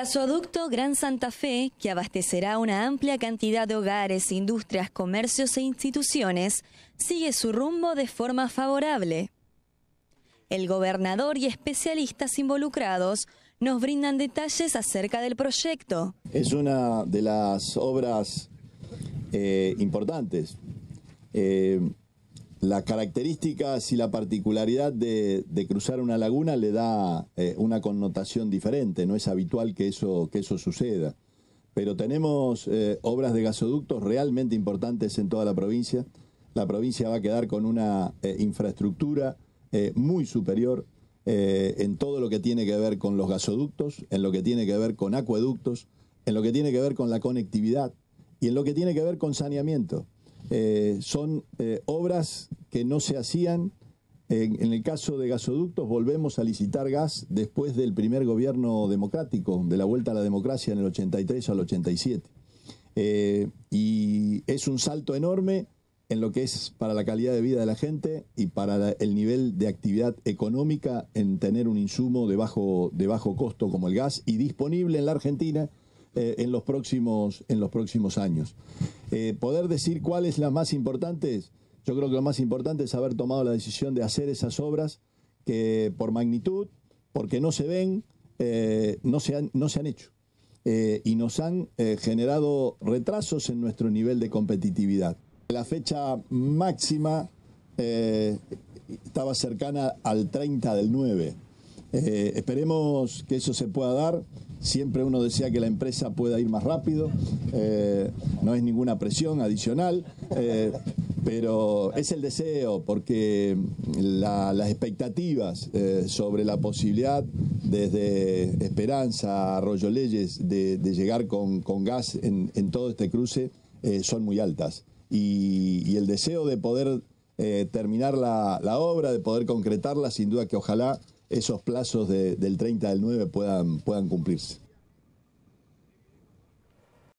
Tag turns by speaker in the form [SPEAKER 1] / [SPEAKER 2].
[SPEAKER 1] Gasoducto Gran Santa Fe, que abastecerá una amplia cantidad de hogares, industrias, comercios e instituciones, sigue su rumbo de forma favorable. El gobernador y especialistas involucrados nos brindan detalles acerca del proyecto.
[SPEAKER 2] Es una de las obras eh, importantes. Eh, la característica, y la particularidad de, cruzar una laguna le da eh, una connotación diferente, no es habitual que eso, que eso suceda. Pero tenemos eh, obras de gasoductos realmente importantes en toda la provincia. La provincia va a quedar con una eh, infraestructura muy superior en todo lo que tiene que ver con los gasoductos, en lo que tiene que ver con acueductos, en lo que tiene que ver con la conectividad y en lo que tiene que ver con saneamiento. Eh, son eh, obras que no se hacían. En, el caso de gasoductos, volvemos a licitar gas después del primer gobierno democrático, de la vuelta a la democracia en el 83 al 87. Eh, y es un salto enorme en lo que es para la calidad de vida de la gente y para el nivel de actividad económica en tener un insumo de bajo, de bajo costo como el gas y disponible en la Argentina eh, en, los próximos, en los próximos años. Eh, poder decir cuál es la más importante, yo creo que lo más importante es haber tomado la decisión de hacer esas obras que por magnitud, porque no se ven, eh, no, no se han hecho. y nos han generado retrasos en nuestro nivel de competitividad. La fecha máxima estaba cercana al 30 del 9. Eh, esperemos que eso se pueda dar. Siempre uno desea que la empresa pueda ir más rápido. Eh, no es ninguna presión adicional. Eh, pero es el deseo, porque las expectativas sobre la posibilidad desde Esperanza a Arroyo Leyes de, llegar con, gas en, todo este cruce son muy altas. Y, el deseo de poder terminar la obra, de poder concretarla, sin duda que ojalá esos plazos del 30 al 9 puedan, puedan cumplirse.